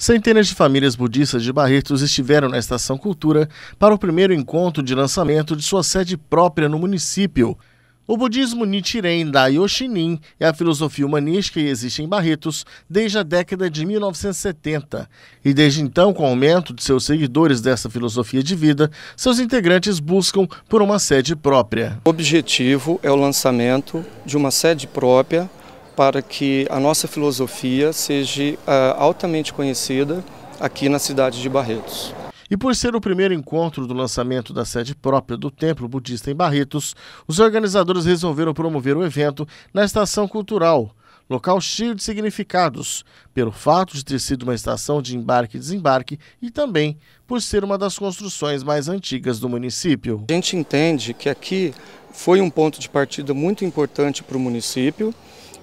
Centenas de famílias budistas de Barretos estiveram na Estação Cultura para o primeiro encontro de lançamento de sua sede própria no município. O budismo Nichiren Daioshinin é a filosofia humanística que existe em Barretos desde a década de 1970. E desde então, com o aumento de seus seguidores dessa filosofia de vida, seus integrantes buscam por uma sede própria. O objetivo é o lançamento de uma sede própria para que a nossa filosofia seja uh, altamente conhecida aqui na cidade de Barretos. E por ser o primeiro encontro do lançamento da sede própria do Templo Budista em Barretos, os organizadores resolveram promover o evento na Estação Cultural, local cheio de significados, pelo fato de ter sido uma estação de embarque e desembarque e também por ser uma das construções mais antigas do município. A gente entende que aqui foi um ponto de partida muito importante para o município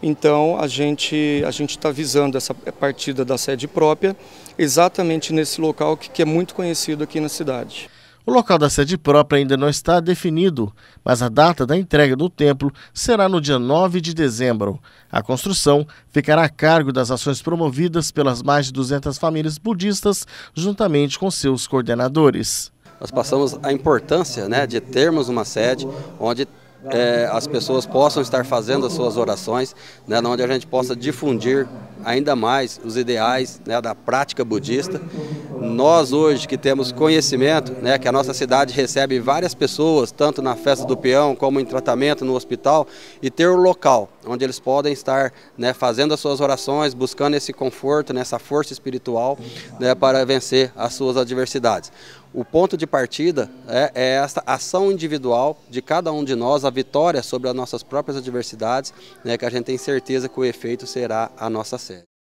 então a gente a gente está visando essa partida da sede própria exatamente nesse local que, que é muito conhecido aqui na cidade. O local da sede própria ainda não está definido, mas a data da entrega do templo será no dia 9 de dezembro. A construção ficará a cargo das ações promovidas pelas mais de 200 famílias budistas, juntamente com seus coordenadores. Nós passamos a importância né, de termos uma sede onde é, as pessoas possam estar fazendo as suas orações, né, onde a gente possa difundir ainda mais os ideais né, da prática budista nós hoje que temos conhecimento, né, que a nossa cidade recebe várias pessoas, tanto na festa do peão como em tratamento no hospital, e ter o um local onde eles podem estar né, fazendo as suas orações, buscando esse conforto, né, essa força espiritual né, para vencer as suas adversidades. O ponto de partida é, é essa ação individual de cada um de nós, a vitória sobre as nossas próprias adversidades, né, que a gente tem certeza que o efeito será a nossa sede.